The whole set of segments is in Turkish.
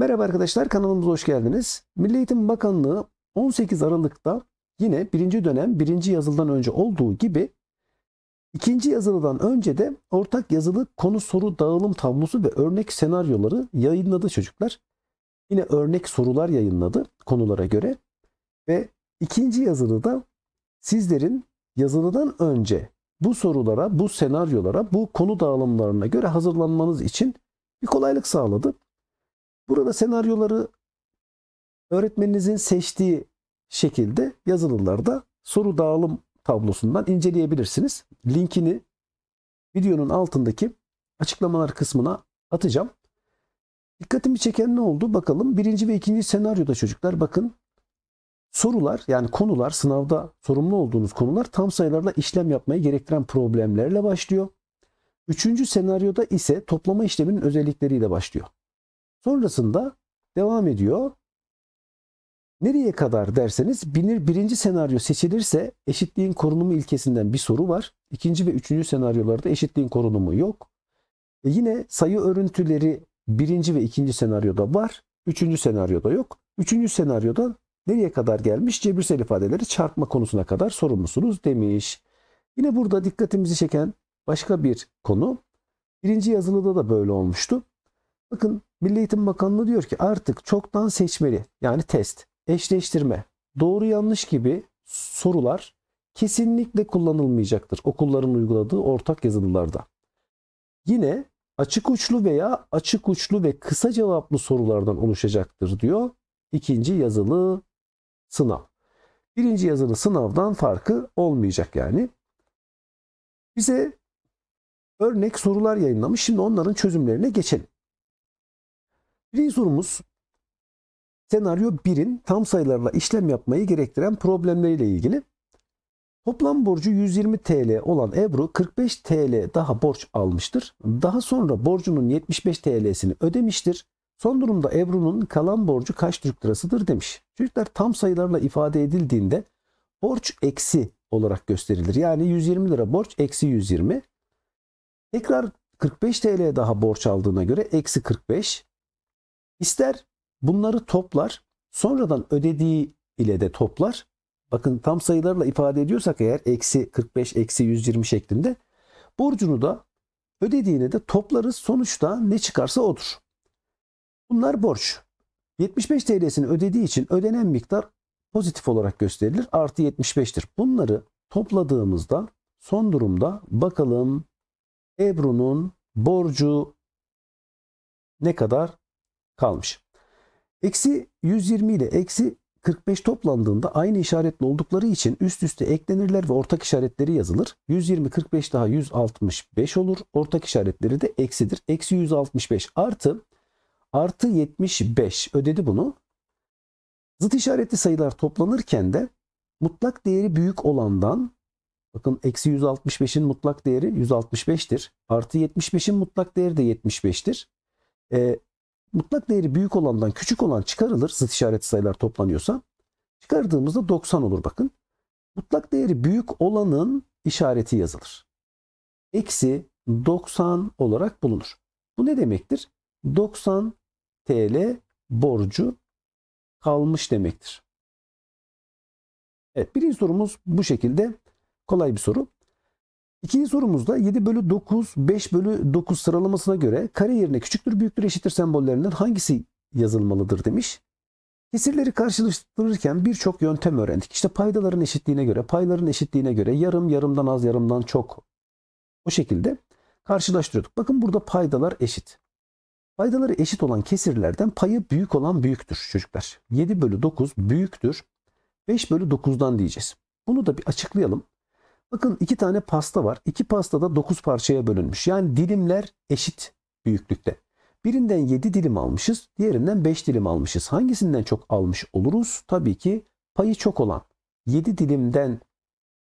Merhaba arkadaşlar kanalımıza hoş geldiniz. Milli Eğitim Bakanlığı 18 Aralık'ta yine birinci dönem birinci yazıldan önce olduğu gibi ikinci yazılıdan önce de ortak yazılı konu soru dağılım tablosu ve örnek senaryoları yayınladı çocuklar. Yine örnek sorular yayınladı konulara göre ve ikinci yazılıda sizlerin yazılıdan önce bu sorulara, bu senaryolara, bu konu dağılımlarına göre hazırlanmanız için bir kolaylık sağladı. Burada senaryoları öğretmeninizin seçtiği şekilde yazılılarda soru dağılım tablosundan inceleyebilirsiniz. Linkini videonun altındaki açıklamalar kısmına atacağım. Dikkatimi çeken ne oldu bakalım. Birinci ve ikinci senaryoda çocuklar bakın sorular yani konular sınavda sorumlu olduğunuz konular tam sayılarla işlem yapmayı gerektiren problemlerle başlıyor. Üçüncü senaryoda ise toplama işleminin özellikleriyle başlıyor. Sonrasında devam ediyor. Nereye kadar derseniz binir birinci senaryo seçilirse eşitliğin korunumu ilkesinden bir soru var. İkinci ve üçüncü senaryolarda eşitliğin korunumu yok. E yine sayı örüntüleri birinci ve ikinci senaryoda var. Üçüncü senaryoda yok. Üçüncü senaryoda nereye kadar gelmiş? Cebirsel ifadeleri çarpma konusuna kadar sorumlusunuz demiş. Yine burada dikkatimizi çeken başka bir konu. Birinci yazılıda da böyle olmuştu. Bakın Milli Eğitim Bakanlığı diyor ki artık çoktan seçmeli yani test, eşleştirme, doğru yanlış gibi sorular kesinlikle kullanılmayacaktır okulların uyguladığı ortak yazılılarda. Yine açık uçlu veya açık uçlu ve kısa cevaplı sorulardan oluşacaktır diyor ikinci yazılı sınav. Birinci yazılı sınavdan farkı olmayacak yani. Bize örnek sorular yayınlamış. Şimdi onların çözümlerine geçelim. Birinci sorumuz senaryo 1'in tam sayılarla işlem yapmayı gerektiren problemleriyle ilgili. Toplam borcu 120 TL olan Ebru 45 TL daha borç almıştır. Daha sonra borcunun 75 TL'sini ödemiştir. Son durumda Ebru'nun kalan borcu kaç Türk lirasıdır demiş. Çocuklar tam sayılarla ifade edildiğinde borç eksi olarak gösterilir. Yani 120 lira borç eksi 120. Tekrar 45 TL daha borç aldığına göre eksi 45. İster bunları toplar, sonradan ödediği ile de toplar. Bakın tam sayılarla ifade ediyorsak eğer eksi 45, eksi 120 şeklinde. Borcunu da ödediğine de toplarız. Sonuçta ne çıkarsa odur. Bunlar borç. 75 TL'sini ödediği için ödenen miktar pozitif olarak gösterilir. Artı 75'tir. Bunları topladığımızda son durumda bakalım Ebru'nun borcu ne kadar? kalmış. Eksi 120 ile eksi 45 toplandığında aynı işaretli oldukları için üst üste eklenirler ve ortak işaretleri yazılır. 120, 45 daha 165 olur. Ortak işaretleri de eksidir. Eksi 165 artı artı 75 ödedi bunu. Zıt işaretli sayılar toplanırken de mutlak değeri büyük olandan bakın eksi 165'in mutlak değeri 165'tir. Artı 75'in mutlak değeri de 75'tir. Ee, mutlak değeri büyük olandan küçük olan çıkarılır. Zıt işaret sayılar toplanıyorsa. Çıkardığımızda 90 olur bakın. Mutlak değeri büyük olanın işareti yazılır. Eksi 90 olarak bulunur. Bu ne demektir? 90 TL borcu kalmış demektir. Evet birinci sorumuz bu şekilde kolay bir soru. İkinci sorumuzda 7 bölü 9, 5 bölü 9 sıralamasına göre kare yerine küçüktür, büyüktür, eşittir sembollerinden hangisi yazılmalıdır demiş. Kesirleri karşılaştırırken birçok yöntem öğrendik. İşte paydaların eşitliğine göre, payların eşitliğine göre yarım, yarımdan az, yarımdan çok. O şekilde karşılaştırıyorduk. Bakın burada paydalar eşit. Paydaları eşit olan kesirlerden payı büyük olan büyüktür çocuklar. 7 bölü 9 büyüktür. 5 bölü 9'dan diyeceğiz. Bunu da bir açıklayalım. Bakın iki tane pasta var. İki pasta da dokuz parçaya bölünmüş. Yani dilimler eşit büyüklükte. Birinden yedi dilim almışız, diğerinden beş dilim almışız. Hangisinden çok almış oluruz? Tabii ki payı çok olan Yedi dilimden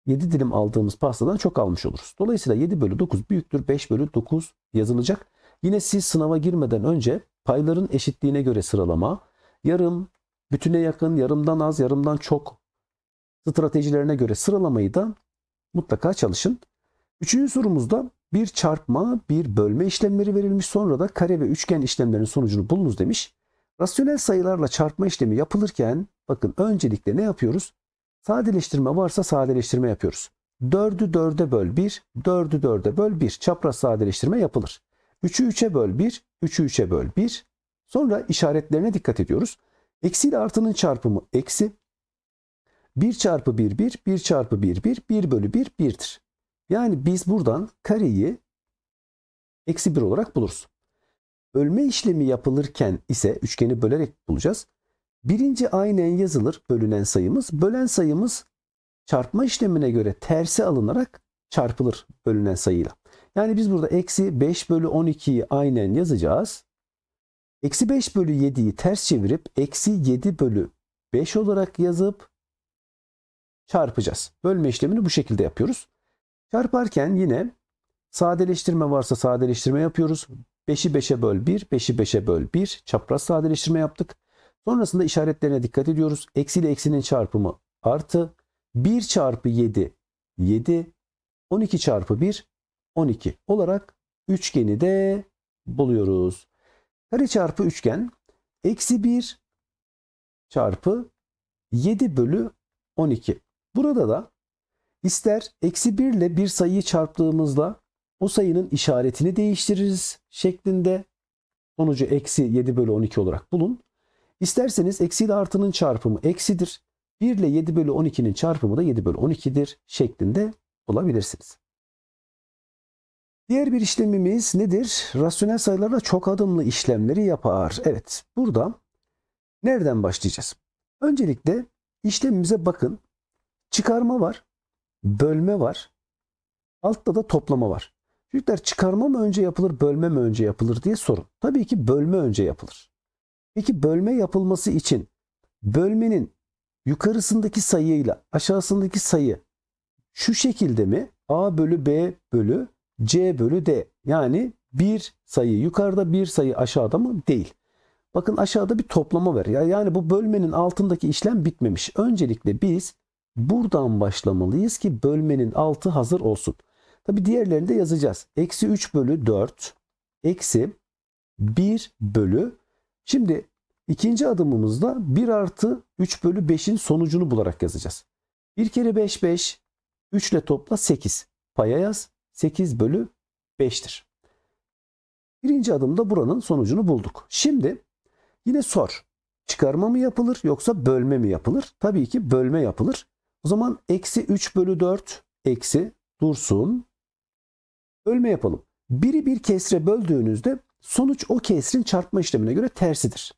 yedi dilim aldığımız pastadan çok almış oluruz. Dolayısıyla yedi bölü dokuz büyüktür beş bölü dokuz yazılacak. Yine siz sınava girmeden önce payların eşitliğine göre sıralama, yarım, bütüne yakın, yarımdan az, yarımdan çok stratejilerine göre sıralamayı da Mutlaka çalışın. Üçüncü sorumuzda bir çarpma, bir bölme işlemleri verilmiş. Sonra da kare ve üçgen işlemlerinin sonucunu bulunuz demiş. Rasyonel sayılarla çarpma işlemi yapılırken bakın öncelikle ne yapıyoruz? Sadeleştirme varsa sadeleştirme yapıyoruz. 4'ü 4'e böl 1, 4'ü 4'e böl 1. Çapraz sadeleştirme yapılır. 3'ü 3'e böl 1, 3'ü 3'e böl 1. Sonra işaretlerine dikkat ediyoruz. Eksi ile artının çarpımı eksi, 1 çarpı 1 1, 1 çarpı 1 1, 1 bölü 1 1'dir. Yani biz buradan kareyi eksi 1 olarak buluruz. Bölme işlemi yapılırken ise üçgeni bölerek bulacağız. Birinci aynen yazılır bölünen sayımız. Bölen sayımız çarpma işlemine göre tersi alınarak çarpılır bölünen sayıyla. Yani biz burada eksi 5 bölü 12'yi aynen yazacağız. Eksi 5 bölü 7'yi ters çevirip eksi 7 bölü 5 olarak yazıp çarpacağız. Bölme işlemini bu şekilde yapıyoruz. Çarparken yine sadeleştirme varsa sadeleştirme yapıyoruz. 5'i 5'e böl 1, 5'i 5'e böl 1. Çapraz sadeleştirme yaptık. Sonrasında işaretlerine dikkat ediyoruz. Eksi ile eksinin çarpımı artı. 1 çarpı 7, 7. 12 çarpı 1, 12 olarak üçgeni de buluyoruz. Kare çarpı üçgen eksi 1 çarpı 7 bölü 12. Burada da ister eksi 1 ile bir sayıyı çarptığımızda o sayının işaretini değiştiririz şeklinde sonucu eksi 7 bölü 12 olarak bulun. İsterseniz eksi ile artının çarpımı eksidir. 1 ile 7 bölü 12'nin çarpımı da 7 bölü 12'dir şeklinde bulabilirsiniz. Diğer bir işlemimiz nedir? Rasyonel sayılarla çok adımlı işlemleri yapar. Evet burada nereden başlayacağız? Öncelikle işlemimize bakın. Çıkarma var, bölme var, altta da toplama var. Çocuklar çıkarma mı önce yapılır, bölme mi önce yapılır diye sorun. Tabii ki bölme önce yapılır. Peki bölme yapılması için bölmenin yukarısındaki sayıyla aşağısındaki sayı şu şekilde mi? A bölü B bölü C bölü D. Yani bir sayı yukarıda bir sayı aşağıda mı? Değil. Bakın aşağıda bir toplama var. Yani bu bölmenin altındaki işlem bitmemiş. Öncelikle biz Buradan başlamalıyız ki bölmenin altı hazır olsun. Tabi diğerlerini de yazacağız. Eksi 3 bölü 4 eksi 1 bölü. Şimdi ikinci adımımızda 1 artı 3 bölü 5'in sonucunu bularak yazacağız. 1 kere 5 5 3 ile topla 8 paya yaz 8 bölü 5'tir. Birinci adımda buranın sonucunu bulduk. Şimdi yine sor. Çıkarma mı yapılır yoksa bölme mi yapılır? Tabii ki bölme yapılır. O zaman eksi 3 bölü 4 eksi dursun. Bölme yapalım. Biri bir kesre böldüğünüzde sonuç o kesrin çarpma işlemine göre tersidir.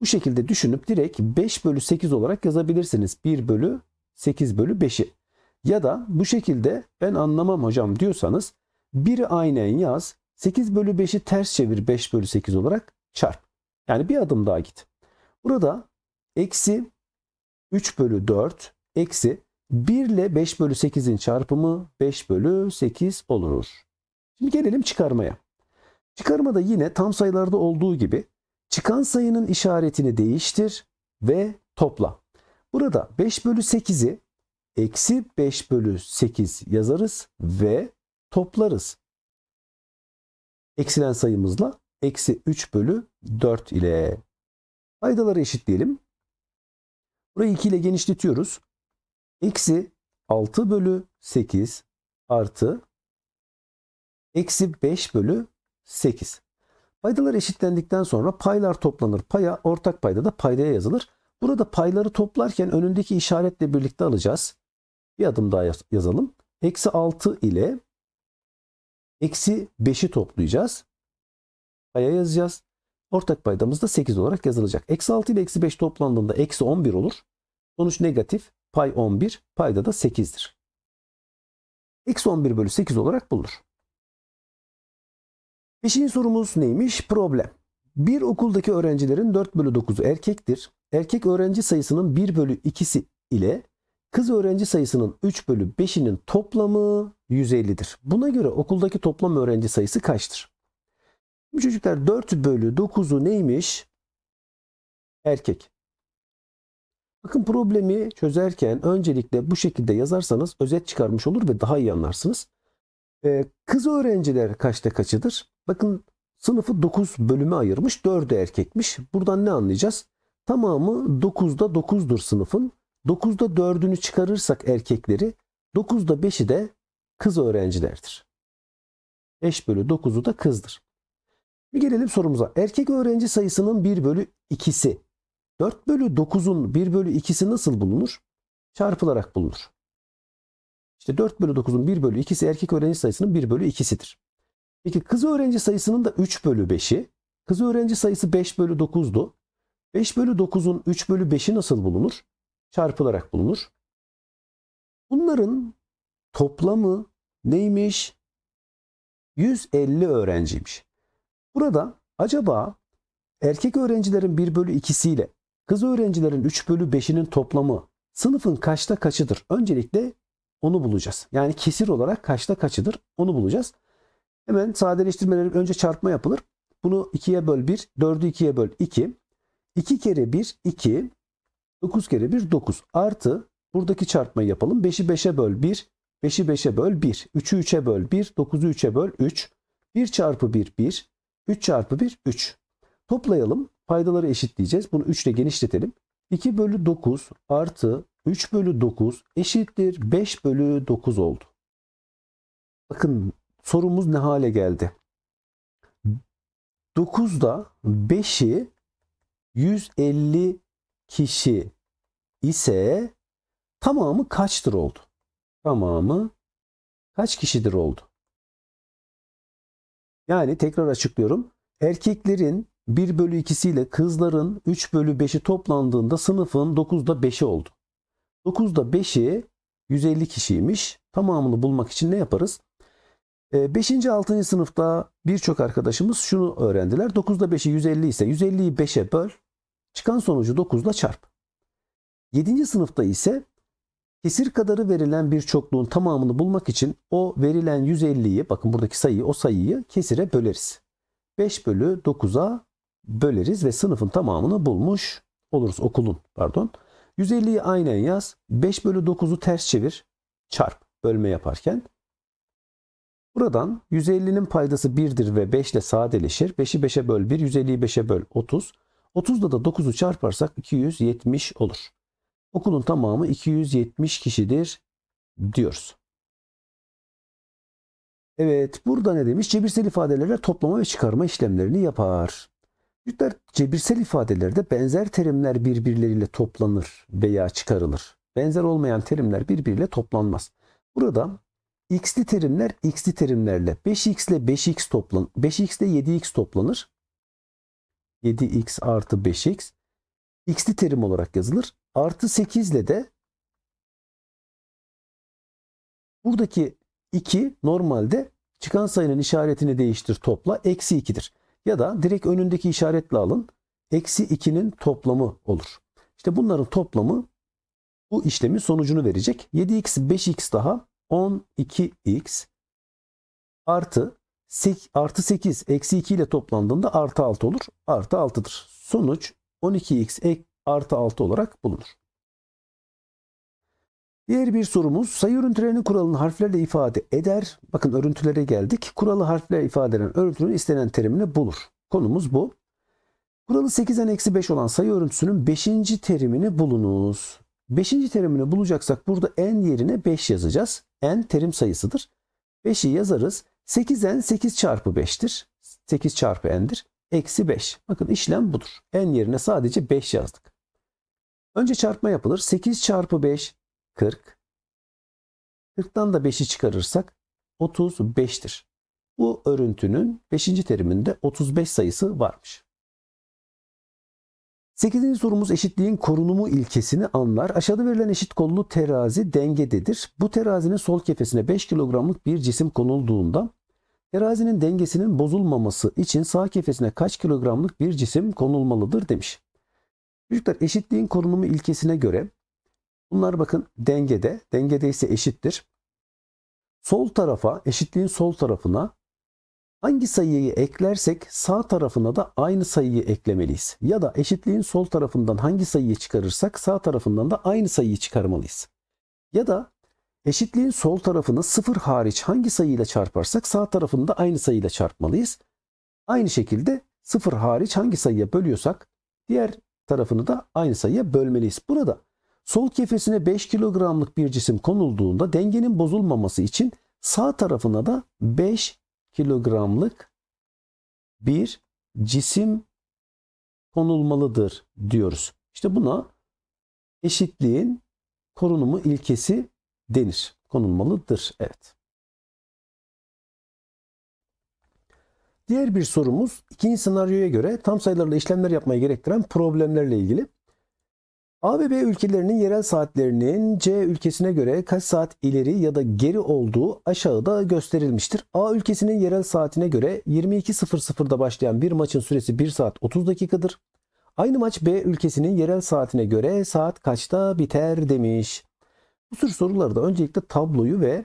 Bu şekilde düşünüp direkt 5 bölü 8 olarak yazabilirsiniz. 1 bölü 8 bölü 5'i. Ya da bu şekilde ben anlamam hocam diyorsanız 1'i aynen yaz. 8 bölü 5'i ters çevir 5 bölü 8 olarak çarp. Yani bir adım daha git. Burada eksi 3 bölü 4 eksi 1 ile 5 bölü 8'in çarpımı 5 bölü 8 olur. Şimdi gelelim çıkarmaya. Çıkarmada yine tam sayılarda olduğu gibi çıkan sayının işaretini değiştir ve topla. Burada 5 bölü 8'i eksi 5 bölü 8 yazarız ve toplarız. Eksilen sayımızla eksi 3 bölü 4 ile. Faydaları eşitleyelim. Burayı 2 ile genişletiyoruz. Eksi 6 bölü 8 artı eksi 5 bölü 8. Paydalar eşitlendikten sonra paylar toplanır. Paya ortak payda da paydaya yazılır. Burada payları toplarken önündeki işaretle birlikte alacağız. Bir adım daha yazalım. Eksi 6 ile eksi 5'i toplayacağız. Paya yazacağız. Ortak paydamız da 8 olarak yazılacak. Eksi 6 ile eksi 5 toplandığında eksi 11 olur. Sonuç negatif. Pay 11, payda da 8'dir. X 11 bölü 8 olarak bulunur. Beşinci sorumuz neymiş? Problem. Bir okuldaki öğrencilerin 4 bölü 9'u erkektir. Erkek öğrenci sayısının 1 bölü 2'si ile kız öğrenci sayısının 3 bölü 5'inin toplamı 150'dir. Buna göre okuldaki toplam öğrenci sayısı kaçtır? Bu çocuklar 4 bölü 9'u neymiş? Erkek. Bakın problemi çözerken öncelikle bu şekilde yazarsanız özet çıkarmış olur ve daha iyi anlarsınız. Ee, kız öğrenciler kaçta kaçıdır? Bakın sınıfı 9 bölüme ayırmış, 4'ü erkekmiş. Buradan ne anlayacağız? Tamamı 9'da 9'dur sınıfın. 9'da 4'ünü çıkarırsak erkekleri, 9'da 5'i de kız öğrencilerdir. 5 bölü 9'u da kızdır. Bir gelelim sorumuza. Erkek öğrenci sayısının 1 bölü 2'si 4 bölü 9'un 1 bölü 2'si nasıl bulunur? Çarpılarak bulunur. İşte 4 bölü 9'un 1 bölü 2'si erkek öğrenci sayısının 1 bölü 2'sidir. Peki kız öğrenci sayısının da 3 bölü 5'i. Kız öğrenci sayısı 5 bölü 9'du. 5 bölü 9'un 3 bölü 5'i nasıl bulunur? Çarpılarak bulunur. Bunların toplamı neymiş? 150 öğrenciymiş. Burada acaba erkek öğrencilerin 1 bölü 2'siyle Kız öğrencilerin 3 bölü 5'inin toplamı sınıfın kaçta kaçıdır? Öncelikle onu bulacağız. Yani kesir olarak kaçta kaçıdır? Onu bulacağız. Hemen sadeleştirmelerin önce çarpma yapılır. Bunu 2'ye böl 1, 4'ü 2'ye böl 2. 2 kere 1, 2. 9 kere 1, 9. Artı buradaki çarpmayı yapalım. 5'i 5'e böl 1, 5'i 5'e böl 1. 3'ü 3'e böl 1, 9'u 3'e böl 3. 1 çarpı 1, 1. 3 çarpı 1, 3. Toplayalım. Paydaları eşitleyeceğiz. Bunu 3 ile genişletelim. 2 bölü 9 artı 3 bölü 9 eşittir 5 bölü 9 oldu. Bakın sorumuz ne hale geldi. 9'da 5'i 150 kişi ise tamamı kaçtır oldu? Tamamı kaç kişidir oldu? Yani tekrar açıklıyorum. Erkeklerin 1 bölü 2'siyle kızların 3 bölü 5'i toplandığında sınıfın 9'da 5'i oldu. 9'da 5'i 150 kişiymiş. Tamamını bulmak için ne yaparız? 5. Ee, 6. sınıfta birçok arkadaşımız şunu öğrendiler. 9'da 5'i 150 ise 150'yi 5'e böl. Çıkan sonucu 9'da çarp. 7. sınıfta ise kesir kadarı verilen bir çokluğun tamamını bulmak için o verilen 150'yi bakın buradaki sayıyı o sayıyı kesire böleriz. 5 bölü 9'a böleriz ve sınıfın tamamını bulmuş oluruz. Okulun pardon. 150'yi aynen yaz. 5 bölü 9'u ters çevir. Çarp bölme yaparken. Buradan 150'nin paydası 1'dir ve 5 ile sadeleşir. 5'i 5'e böl 1, 150'yi 5'e böl 30. 30'da da 9'u çarparsak 270 olur. Okulun tamamı 270 kişidir diyoruz. Evet burada ne demiş? Cebirsel ifadelerle toplama ve çıkarma işlemlerini yapar. Türkler cebirsel ifadelerde benzer terimler birbirleriyle toplanır veya çıkarılır. Benzer olmayan terimler birbiriyle toplanmaz. Burada x'li terimler x'li terimlerle 5x ile 5x toplan 5x ile 7x toplanır. 7x artı 5x x'li terim olarak yazılır. Artı 8 ile de buradaki 2 normalde çıkan sayının işaretini değiştir topla eksi 2'dir. Ya da direkt önündeki işaretle alın. Eksi 2'nin toplamı olur. İşte bunların toplamı bu işlemin sonucunu verecek. 7x 5x daha 12x artı 8, artı 8 eksi 2 ile toplandığında artı 6 olur. Artı 6'dır. Sonuç 12x artı 6 olarak bulunur. Diğer bir sorumuz sayı örüntülerini kuralın harflerle ifade eder. Bakın örüntülere geldik. Kuralı harflerle ifade eden örüntünün istenen terimini bulur. Konumuz bu. Kuralı 8'den eksi 5 olan sayı örüntüsünün 5. terimini bulunuz. 5. terimini bulacaksak burada n yerine 5 yazacağız. n terim sayısıdır. 5'i yazarız. 8n 8 çarpı 5'tir. 8 çarpı n'dir. Eksi 5. Bakın işlem budur. n yerine sadece 5 yazdık. Önce çarpma yapılır. 8 çarpı 5 40. 40'tan da 5'i çıkarırsak 35'tir. Bu örüntünün 5. teriminde 35 sayısı varmış. 8. sorumuz eşitliğin korunumu ilkesini anlar. Aşağıda verilen eşit kollu terazi dengededir. Bu terazinin sol kefesine 5 kilogramlık bir cisim konulduğunda terazinin dengesinin bozulmaması için sağ kefesine kaç kilogramlık bir cisim konulmalıdır demiş. Çocuklar eşitliğin korunumu ilkesine göre Bunlar bakın dengede. Dengede ise eşittir. Sol tarafa, eşitliğin sol tarafına hangi sayıyı eklersek sağ tarafına da aynı sayıyı eklemeliyiz. Ya da eşitliğin sol tarafından hangi sayıyı çıkarırsak sağ tarafından da aynı sayıyı çıkarmalıyız. Ya da eşitliğin sol tarafını sıfır hariç hangi sayıyla çarparsak sağ tarafını da aynı sayıyla çarpmalıyız. Aynı şekilde sıfır hariç hangi sayıya bölüyorsak diğer tarafını da aynı sayıya bölmeliyiz. Burada Sol kefesine 5 kilogramlık bir cisim konulduğunda dengenin bozulmaması için sağ tarafına da 5 kilogramlık bir cisim konulmalıdır diyoruz. İşte buna eşitliğin korunumu ilkesi denir. Konulmalıdır. Evet. Diğer bir sorumuz ikinci senaryoya göre tam sayılarla işlemler yapmaya gerektiren problemlerle ilgili. ABB ülkelerinin yerel saatlerinin C ülkesine göre kaç saat ileri ya da geri olduğu aşağıda gösterilmiştir. A ülkesinin yerel saatine göre 22.00'da başlayan bir maçın süresi 1 saat 30 dakikadır. Aynı maç B ülkesinin yerel saatine göre saat kaçta biter demiş. Bu tür sorularda öncelikle tabloyu ve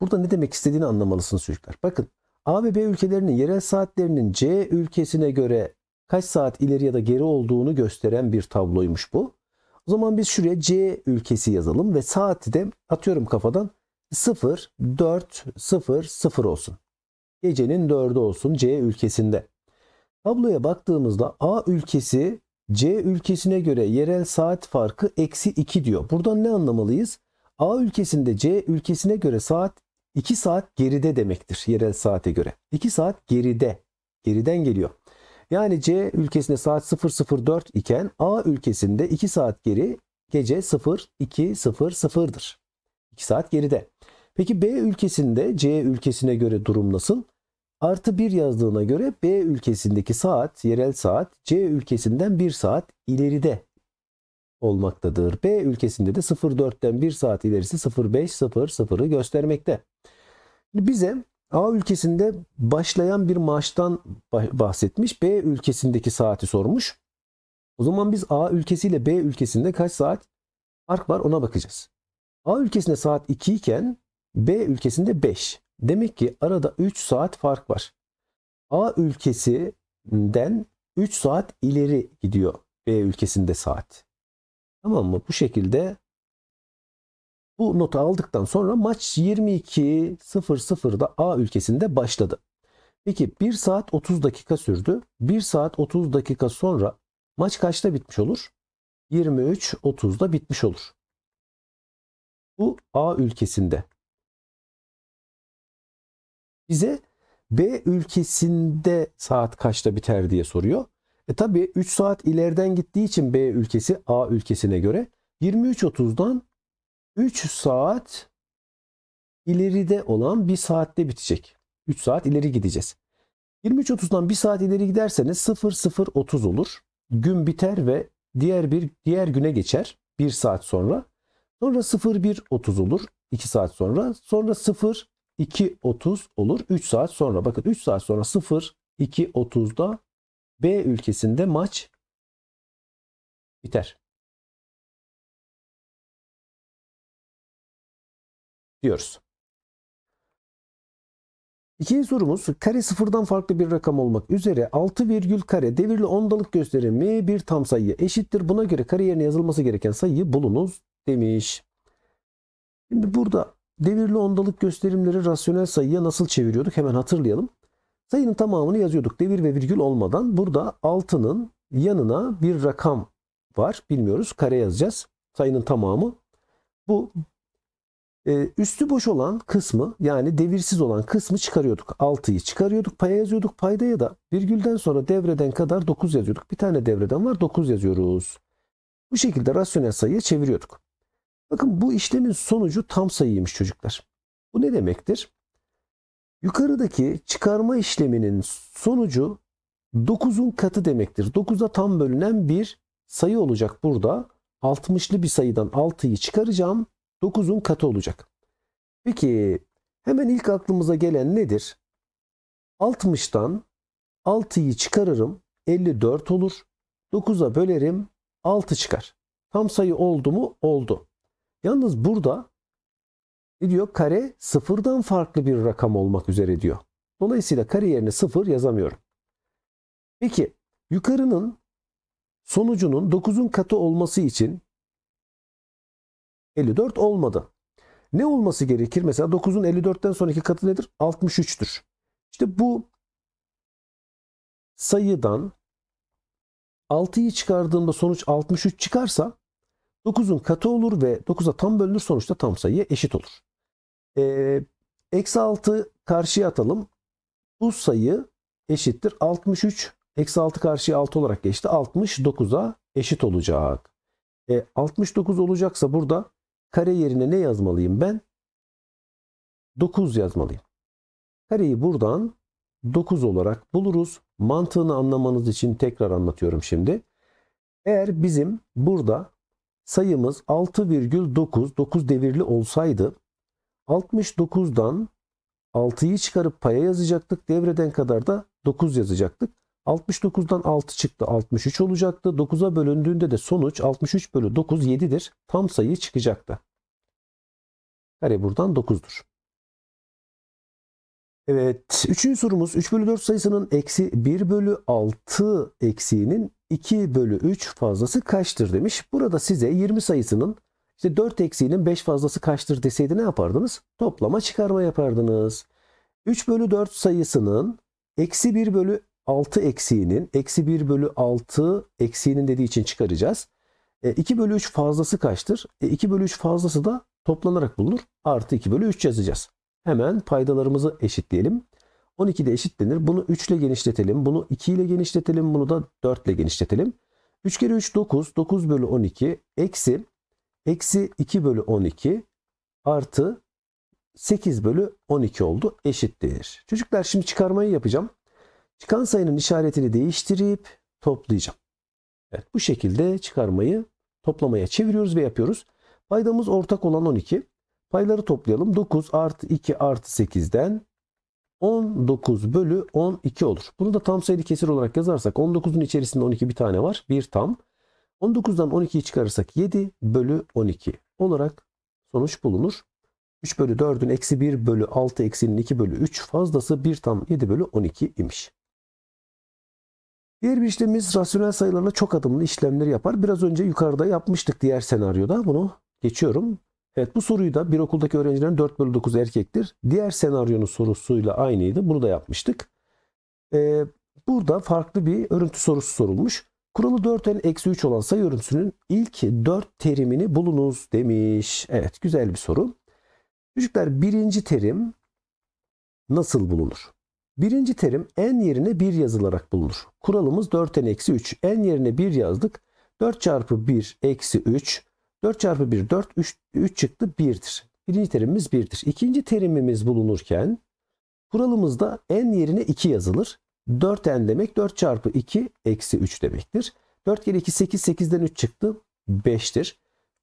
burada ne demek istediğini anlamalısınız çocuklar. Bakın A ve B ülkelerinin yerel saatlerinin C ülkesine göre kaç saat ileri ya da geri olduğunu gösteren bir tabloymuş bu. O zaman biz şuraya C ülkesi yazalım ve saati de atıyorum kafadan 0 4 0 0 olsun. Gecenin 4'ü olsun C ülkesinde. Tabloya baktığımızda A ülkesi C ülkesine göre yerel saat farkı eksi 2 diyor. Buradan ne anlamalıyız? A ülkesinde C ülkesine göre saat 2 saat geride demektir yerel saate göre. 2 saat geride. Geriden geliyor. Yani C ülkesinde saat 004 iken A ülkesinde 2 saat geri gece 0200'dır. 2 saat geride. Peki B ülkesinde C ülkesine göre durum nasıl? Artı 1 yazdığına göre B ülkesindeki saat, yerel saat C ülkesinden 1 saat ileride olmaktadır. B ülkesinde de 04'ten 1 saat ilerisi 05.00'ı göstermekte. Bize A ülkesinde başlayan bir maaştan bahsetmiş. B ülkesindeki saati sormuş. O zaman biz A ülkesiyle B ülkesinde kaç saat fark var ona bakacağız. A ülkesinde saat 2 iken B ülkesinde 5. Demek ki arada 3 saat fark var. A ülkesinden 3 saat ileri gidiyor B ülkesinde saat. Tamam mı? Bu şekilde bu notu aldıktan sonra maç 22.00'da A ülkesinde başladı. Peki 1 saat 30 dakika sürdü. 1 saat 30 dakika sonra maç kaçta bitmiş olur? 23.30'da bitmiş olur. Bu A ülkesinde. Bize B ülkesinde saat kaçta biter diye soruyor. E tabi 3 saat ileriden gittiği için B ülkesi A ülkesine göre 23.30'dan 3 saat ileride olan 1 saatte bitecek. 3 saat ileri gideceğiz. 23.30'dan 1 saat ileri giderseniz 00.30 olur. Gün biter ve diğer bir diğer güne geçer 1 saat sonra. Sonra 01.30 olur 2 saat sonra. Sonra 02.30 olur 3 saat sonra. Bakın 3 saat sonra 02.30'da B ülkesinde maç biter. diyoruz. İkinci sorumuz kare sıfırdan farklı bir rakam olmak üzere 6 virgül kare devirli ondalık gösterimi bir tam sayıya eşittir. Buna göre kare yerine yazılması gereken sayıyı bulunuz demiş. Şimdi burada devirli ondalık gösterimleri rasyonel sayıya nasıl çeviriyorduk hemen hatırlayalım. Sayının tamamını yazıyorduk devir ve virgül olmadan. Burada 6'nın yanına bir rakam var bilmiyoruz kare yazacağız. Sayının tamamı bu ee, üstü boş olan kısmı yani devirsiz olan kısmı çıkarıyorduk. 6'yı çıkarıyorduk paya yazıyorduk. Paydaya da virgülden sonra devreden kadar 9 yazıyorduk. Bir tane devreden var 9 yazıyoruz. Bu şekilde rasyonel sayıya çeviriyorduk. Bakın bu işlemin sonucu tam sayıymış çocuklar. Bu ne demektir? Yukarıdaki çıkarma işleminin sonucu 9'un katı demektir. 9'a tam bölünen bir sayı olacak burada. 60'lı bir sayıdan 6'yı çıkaracağım. 9'un katı olacak. Peki hemen ilk aklımıza gelen nedir? 60'tan 6'yı çıkarırım 54 olur. 9'a bölerim 6 çıkar. Tam sayı oldu mu? Oldu. Yalnız burada ne diyor? Kare sıfırdan farklı bir rakam olmak üzere diyor. Dolayısıyla kare yerine sıfır yazamıyorum. Peki yukarının sonucunun 9'un katı olması için 54 olmadı. Ne olması gerekir? Mesela 9'un 54'ten sonraki katı nedir? 63'tür. İşte bu sayıdan 6'yı çıkardığımda sonuç 63 çıkarsa 9'un katı olur ve 9'a tam bölünür sonuçta tam sayıya eşit olur. Ee, eksi 6 karşıya atalım. Bu sayı eşittir. 63 eksi 6 karşıya 6 olarak geçti. 69'a eşit olacak. E, ee, 69 olacaksa burada Kare yerine ne yazmalıyım ben? 9 yazmalıyım. Kareyi buradan 9 olarak buluruz. Mantığını anlamanız için tekrar anlatıyorum şimdi. Eğer bizim burada sayımız 6,9, 9 devirli olsaydı 69'dan 6'yı çıkarıp paya yazacaktık. Devreden kadar da 9 yazacaktık. 69'dan 6 çıktı 63 olacaktı. 9'a bölündüğünde de sonuç 63 bölü 9 7'dir. Tam sayı çıkacaktı. Kare buradan 9'dur. Evet. Üçüncü sorumuz 3 bölü 4 sayısının eksi 1 bölü 6 eksiğinin 2 bölü 3 fazlası kaçtır demiş. Burada size 20 sayısının işte 4 eksiğinin 5 fazlası kaçtır deseydi ne yapardınız? Toplama çıkarma yapardınız. 3 bölü 4 sayısının eksi 1 bölü 6 eksiğinin eksi 1 bölü 6 eksiğinin dediği için çıkaracağız. E, 2 bölü 3 fazlası kaçtır? E, 2 bölü 3 fazlası da toplanarak bulunur. Artı 2 bölü 3 yazacağız. Hemen paydalarımızı eşitleyelim. 12 de eşitlenir. Bunu 3 ile genişletelim. Bunu 2 ile genişletelim. Bunu da 4 ile genişletelim. 3 kere 3 9. 9 bölü 12 eksi eksi 2 bölü 12 artı 8 bölü 12 oldu eşittir. Çocuklar şimdi çıkarmayı yapacağım. Çıkan sayının işaretini değiştirip toplayacağım. Evet bu şekilde çıkarmayı toplamaya çeviriyoruz ve yapıyoruz. Paydamız ortak olan 12. Payları toplayalım. 9 artı 2 artı 8'den 19 bölü 12 olur. Bunu da tam sayılı kesir olarak yazarsak 19'un içerisinde 12 bir tane var. Bir tam. 19'dan 12'yi çıkarırsak 7 bölü 12 olarak sonuç bulunur. 3 bölü 4'ün eksi 1 bölü 6 eksinin 2 bölü 3 fazlası 1 tam 7 bölü 12 imiş. Diğer bir işlemimiz rasyonel sayılarla çok adımlı işlemleri yapar. Biraz önce yukarıda yapmıştık diğer senaryoda. Bunu geçiyorum. Evet bu soruyu da bir okuldaki öğrencilerin 4 bölü 9 erkektir. Diğer senaryonun sorusuyla aynıydı. Bunu da yapmıştık. Ee, burada farklı bir örüntü sorusu sorulmuş. Kuralı 4'ten eksi 3 olan sayı örüntüsünün ilk 4 terimini bulunuz demiş. Evet güzel bir soru. Çocuklar birinci terim nasıl bulunur? Birinci terim n yerine 1 yazılarak bulunur. Kuralımız 4n eksi 3. n yerine 1 yazdık. 4 çarpı 1 eksi 3. 4 çarpı 1 4 3, 3 çıktı 1'dir. Birinci terimimiz 1'dir. İkinci terimimiz bulunurken kuralımızda n yerine 2 yazılır. 4n demek 4 çarpı 2 eksi 3 demektir. 4 kere 2 8 8'den 3 çıktı 5'tir.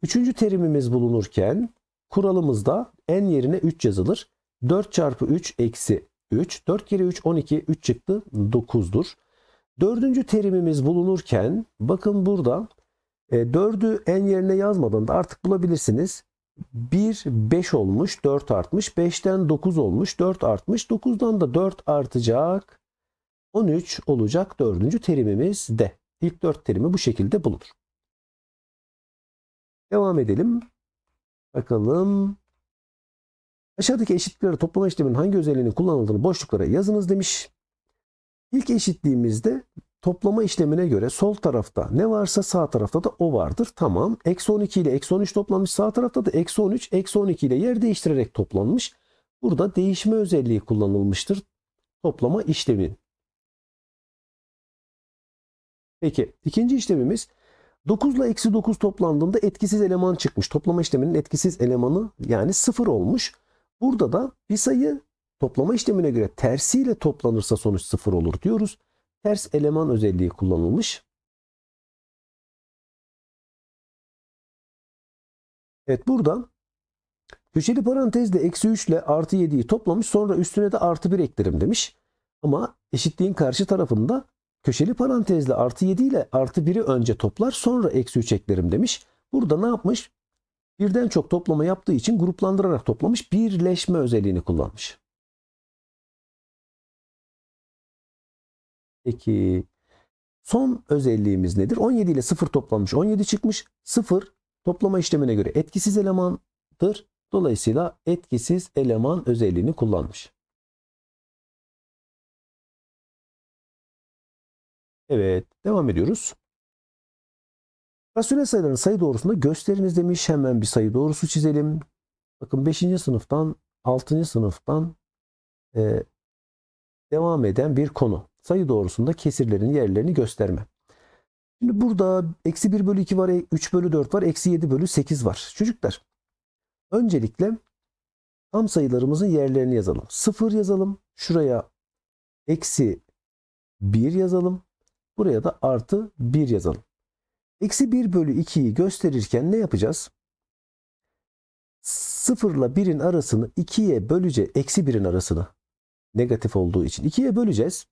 Üçüncü terimimiz bulunurken kuralımızda n yerine 3 yazılır. 4 çarpı 3 eksi 3. 4 kere 3 12. 3 çıktı 9'dur. Dördüncü terimimiz bulunurken bakın burada 4'ü e, en yerine yazmadan da artık bulabilirsiniz. 1 5 olmuş 4 artmış 5'ten 9 olmuş 4 artmış 9'dan da 4 artacak 13 olacak dördüncü terimimiz de. İlk 4 terimi bu şekilde bulunur. Devam edelim. Bakalım Aşağıdaki eşitlikleri toplama işleminin hangi özelliğini kullanıldığını boşluklara yazınız demiş. İlk eşitliğimizde toplama işlemine göre sol tarafta ne varsa sağ tarafta da o vardır. Tamam. Eksi 12 ile eksi 13 toplanmış. Sağ tarafta da eksi 13, eksi 12 ile yer değiştirerek toplanmış. Burada değişme özelliği kullanılmıştır. Toplama işlemi. Peki ikinci işlemimiz 9 ile eksi 9 toplandığında etkisiz eleman çıkmış. Toplama işleminin etkisiz elemanı yani 0 olmuş. Burada da bir sayı toplama işlemine göre tersiyle toplanırsa sonuç sıfır olur diyoruz. Ters eleman özelliği kullanılmış. Evet burada köşeli parantezle eksi 3 ile artı 7'yi toplamış sonra üstüne de artı 1 eklerim demiş. Ama eşitliğin karşı tarafında köşeli parantezle artı 7 ile artı 1'i önce toplar sonra eksi 3 eklerim demiş. Burada ne yapmış? birden çok toplama yaptığı için gruplandırarak toplamış, birleşme özelliğini kullanmış. Peki son özelliğimiz nedir? 17 ile 0 toplanmış 17 çıkmış. 0 toplama işlemine göre etkisiz elemandır. Dolayısıyla etkisiz eleman özelliğini kullanmış. Evet devam ediyoruz. Rasyonel sayıların sayı doğrusunda gösteriniz demiş. Hemen bir sayı doğrusu çizelim. Bakın 5. sınıftan 6. sınıftan e, devam eden bir konu. Sayı doğrusunda kesirlerin yerlerini gösterme. Şimdi burada eksi 1 bölü 2 var, 3 e, bölü 4 var, eksi 7 bölü 8 var. Çocuklar öncelikle tam sayılarımızın yerlerini yazalım. 0 yazalım. Şuraya eksi 1 yazalım. Buraya da artı 1 yazalım. Eksi 1 bölü 2'yi gösterirken ne yapacağız? 0 ile 1'in arasını 2'ye böleceğiz. Eksi 1'in arasını negatif olduğu için 2'ye böleceğiz.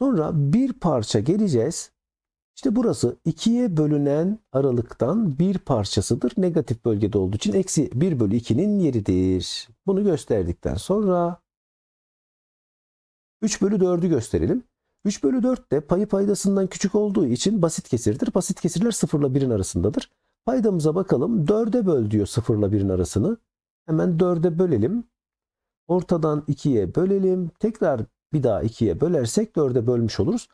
Sonra bir parça geleceğiz. İşte burası 2'ye bölünen aralıktan bir parçasıdır. Negatif bölgede olduğu için eksi 1 bölü 2'nin yeridir. Bunu gösterdikten sonra 3 bölü 4'ü gösterelim. 3 bölü 4 de payı paydasından küçük olduğu için basit kesirdir. Basit kesirler 0 ile 1'in arasındadır. Paydamıza bakalım. 4'e böl diyor 0 ile 1'in arasını. Hemen 4'e bölelim. Ortadan 2'ye bölelim. Tekrar bir daha 2'ye bölersek 4'e bölmüş oluruz.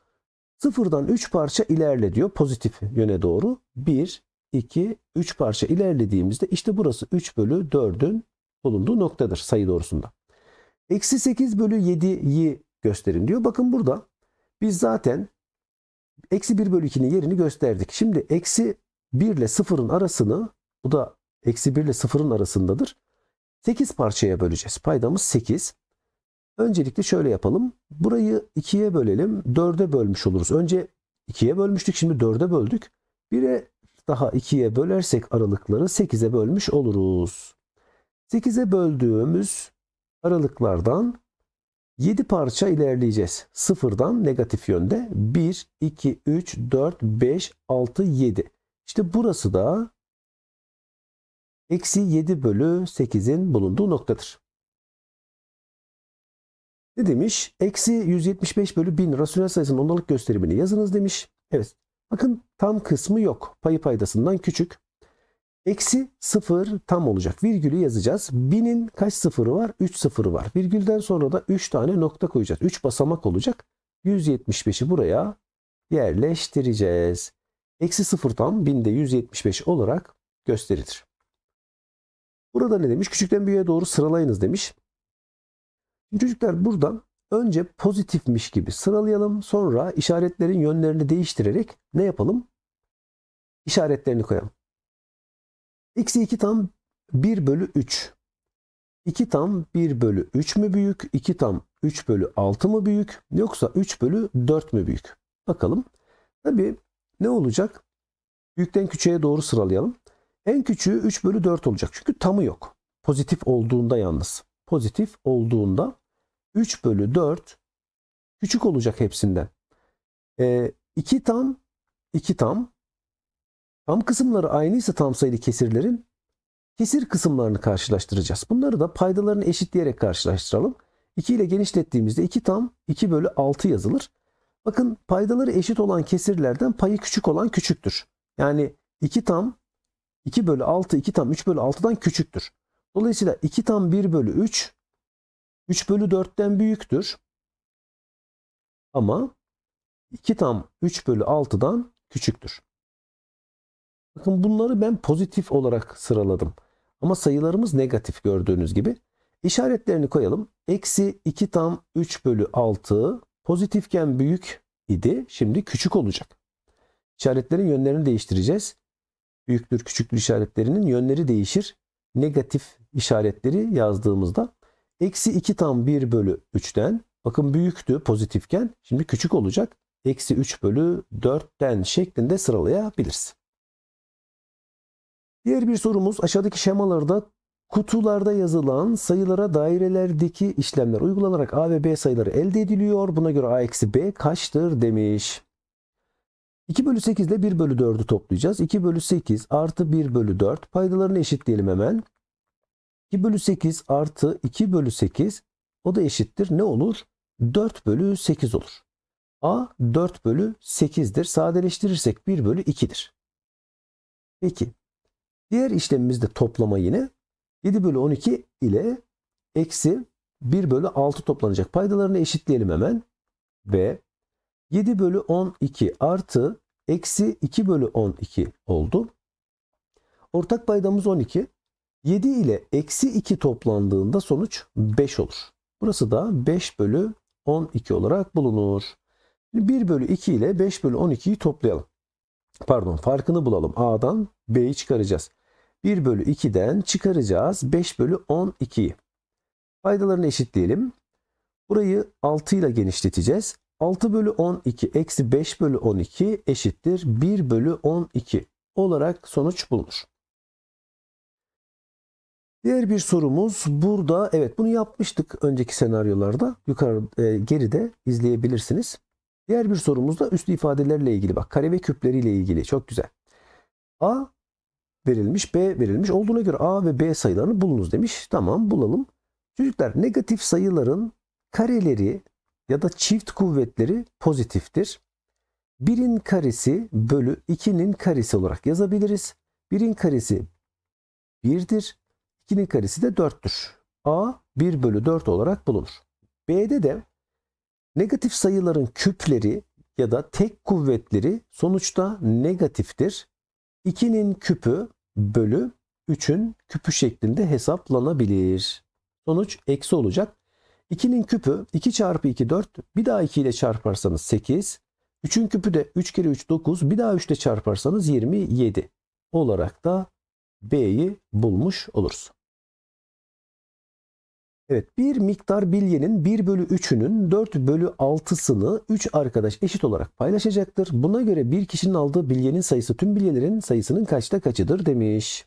Sıfırdan 3 parça ilerle diyor pozitif yöne doğru. 1, 2, 3 parça ilerlediğimizde işte burası 3 bölü 4'ün bulunduğu noktadır sayı doğrusunda. Eksi 8 bölü 7'yi gösterin diyor. Bakın burada biz zaten eksi 1 bölü 2'nin yerini gösterdik. Şimdi eksi 1 ile 0'ın arasını bu da eksi 1 ile 0'ın arasındadır. 8 parçaya böleceğiz. Paydamız 8. Öncelikle şöyle yapalım. Burayı 2'ye bölelim. 4'e bölmüş oluruz. Önce 2'ye bölmüştük. Şimdi 4'e böldük. 1'e daha 2'ye bölersek aralıkları 8'e bölmüş oluruz. 8'e böldüğümüz aralıklardan 7 parça ilerleyeceğiz. Sıfırdan negatif yönde. 1, 2, 3, 4, 5, 6, 7. İşte burası da eksi 7 bölü 8'in bulunduğu noktadır. Ne demiş? Eksi 175 bölü 1000 rasyonel sayısının ondalık gösterimini yazınız demiş. Evet. Bakın tam kısmı yok. Payı paydasından küçük. Eksi 0 tam olacak. Virgülü yazacağız. 1000'in kaç sıfırı var? 3 sıfırı var. Virgülden sonra da 3 tane nokta koyacağız. 3 basamak olacak. 175'i buraya yerleştireceğiz. Eksi 0 tam 1000'de 175 olarak gösterilir. Burada ne demiş? Küçükten büyüğe doğru sıralayınız demiş. Çocuklar buradan önce pozitifmiş gibi sıralayalım. Sonra işaretlerin yönlerini değiştirerek ne yapalım? İşaretlerini koyalım. X'i 2 tam 1 bölü 3. 2 tam 1 bölü 3 mü büyük? 2 tam 3 bölü 6 mı büyük? Yoksa 3 bölü 4 mü büyük? Bakalım. Tabi ne olacak? Büyükten küçüğe doğru sıralayalım. En küçüğü 3 bölü 4 olacak. Çünkü tamı yok. Pozitif olduğunda yalnız. Pozitif olduğunda 3 bölü 4 küçük olacak hepsinden. E, tam 2 tam Tam kısımları aynıysa tam sayılı kesirlerin kesir kısımlarını karşılaştıracağız. Bunları da paydalarını eşitleyerek karşılaştıralım. 2 ile genişlettiğimizde 2 tam 2 bölü 6 yazılır. Bakın paydaları eşit olan kesirlerden payı küçük olan küçüktür. Yani 2 tam 2 bölü 6, 2 tam 3 bölü 6'dan küçüktür. Dolayısıyla 2 tam 1 bölü 3, 3 bölü 4'ten büyüktür. Ama 2 tam 3 bölü 6'dan küçüktür. Bakın bunları ben pozitif olarak sıraladım. Ama sayılarımız negatif gördüğünüz gibi. İşaretlerini koyalım. Eksi 2 tam 3 bölü 6 pozitifken büyük idi. Şimdi küçük olacak. İşaretlerin yönlerini değiştireceğiz. Büyüktür küçüktür işaretlerinin yönleri değişir. Negatif işaretleri yazdığımızda eksi 2 tam 1 bölü 3'ten bakın büyüktü pozitifken şimdi küçük olacak. Eksi 3 bölü 4'ten şeklinde sıralayabiliriz. Diğer bir sorumuz aşağıdaki şemalarda kutularda yazılan sayılara dairelerdeki işlemler uygulanarak A ve B sayıları elde ediliyor. Buna göre A eksi B kaçtır demiş. 2 bölü 8 ile 1 bölü 4'ü toplayacağız. 2 bölü 8 artı 1 bölü 4 paydalarını eşitleyelim hemen. 2 bölü 8 artı 2 bölü 8 o da eşittir. Ne olur? 4 bölü 8 olur. A 4 bölü 8'dir. Sadeleştirirsek 1 bölü 2'dir. Peki Diğer işlemimizde toplama yine 7 bölü 12 ile eksi 1 bölü 6 toplanacak paydalarını eşitleyelim hemen. Ve 7 bölü 12 artı eksi 2 bölü 12 oldu. Ortak paydamız 12. 7 ile eksi 2 toplandığında sonuç 5 olur. Burası da 5 bölü 12 olarak bulunur. 1 bölü 2 ile 5 bölü 12'yi toplayalım. Pardon farkını bulalım. A'dan B'yi çıkaracağız. 1 bölü 2'den çıkaracağız 5 bölü 12'yi. Paydalarını eşitleyelim. Burayı 6 ile genişleteceğiz. 6 bölü 12 eksi 5 bölü 12 eşittir 1 bölü 12 olarak sonuç bulunur. Diğer bir sorumuz burada evet bunu yapmıştık önceki senaryolarda yukarı e, geride izleyebilirsiniz. Diğer bir sorumuz da üslü ifadelerle ilgili bak kare ve küpleriyle ilgili çok güzel. A verilmiş, B verilmiş. Olduğuna göre A ve B sayılarını bulunuz demiş. Tamam bulalım. Çocuklar negatif sayıların kareleri ya da çift kuvvetleri pozitiftir. 1'in karesi bölü 2'nin karesi olarak yazabiliriz. 1'in karesi 1'dir. 2'nin karesi de 4'tür. A 1 bölü 4 olarak bulunur. B'de de negatif sayıların küpleri ya da tek kuvvetleri sonuçta negatiftir. 2'nin küpü bölü 3'ün küpü şeklinde hesaplanabilir. Sonuç eksi olacak. 2'nin küpü 2 çarpı 2 4 bir daha 2 ile çarparsanız 8. 3'ün küpü de 3 kere 3 9 bir daha 3 ile çarparsanız 27 olarak da B'yi bulmuş oluruz. Evet bir miktar bilyenin 1 bölü 3'ünün 4 bölü 6'sını 3 arkadaş eşit olarak paylaşacaktır. Buna göre bir kişinin aldığı bilyenin sayısı tüm bilyelerin sayısının kaçta kaçıdır demiş.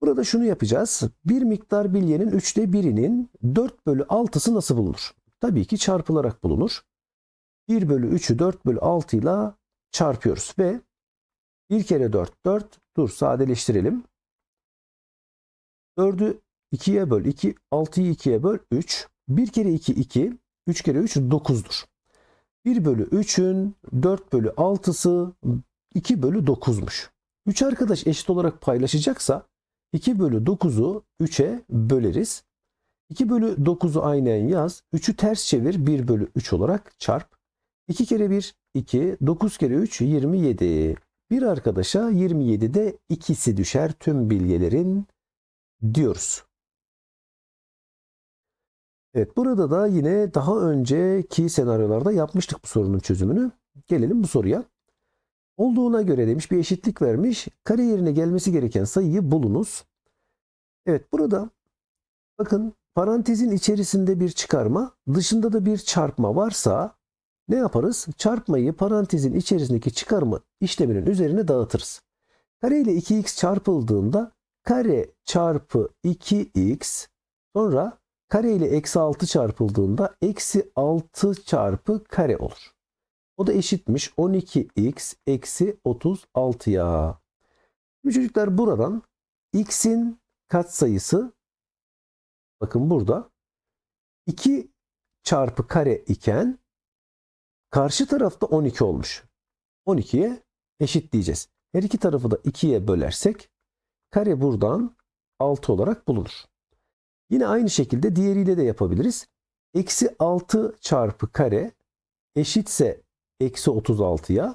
Burada şunu yapacağız. Bir miktar bilyenin 3'te 1'inin 4 bölü 6'sı nasıl bulunur? Tabii ki çarpılarak bulunur. 1 bölü 3'ü 4 bölü 6 ile çarpıyoruz ve 1 kere 4 4 dur sadeleştirelim. 4'ü 2'ye böl 2, 6'yı 2'ye böl 3. 1 kere 2 2, 3 kere 3 9'dur. 1 bölü 3'ün 4 bölü 6'sı 2 bölü 9'muş. 3 arkadaş eşit olarak paylaşacaksa 2 bölü 9'u 3'e böleriz. 2 bölü 9'u aynen yaz. 3'ü ters çevir 1 bölü 3 olarak çarp. 2 kere 1 2, 9 kere 3 27. Bir arkadaşa 27'de ikisi düşer tüm bilgelerin diyoruz. Evet burada da yine daha önceki senaryolarda yapmıştık bu sorunun çözümünü. Gelelim bu soruya. Olduğuna göre demiş bir eşitlik vermiş. Kare yerine gelmesi gereken sayıyı bulunuz. Evet burada bakın parantezin içerisinde bir çıkarma dışında da bir çarpma varsa ne yaparız? Çarpmayı parantezin içerisindeki çıkarma işleminin üzerine dağıtırız. Kare ile 2x çarpıldığında kare çarpı 2x sonra Kare ile eksi 6 çarpıldığında eksi 6 çarpı kare olur. O da eşitmiş 12x eksi 36'ya. Şimdi çocuklar buradan x'in katsayısı bakın burada 2 çarpı kare iken karşı tarafta 12 olmuş. 12'ye eşit diyeceğiz. Her iki tarafı da 2'ye bölersek kare buradan 6 olarak bulunur. Yine aynı şekilde diğeriyle de yapabiliriz. Eksi 6 çarpı kare eşitse eksi 36'ya.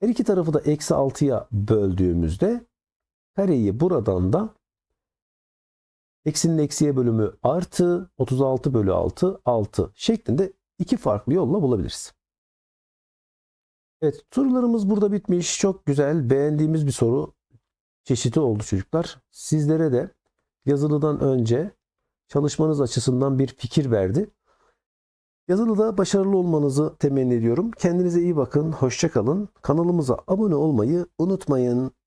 Her iki tarafı da eksi 6'ya böldüğümüzde kareyi buradan da eksinin eksiye bölümü artı 36 bölü 6 6 şeklinde iki farklı yolla bulabiliriz. Evet turlarımız burada bitmiş. Çok güzel beğendiğimiz bir soru çeşidi oldu çocuklar. Sizlere de yazılıdan önce çalışmanız açısından bir fikir verdi. Yazılıda başarılı olmanızı temenni ediyorum. Kendinize iyi bakın, hoşça kalın. Kanalımıza abone olmayı unutmayın.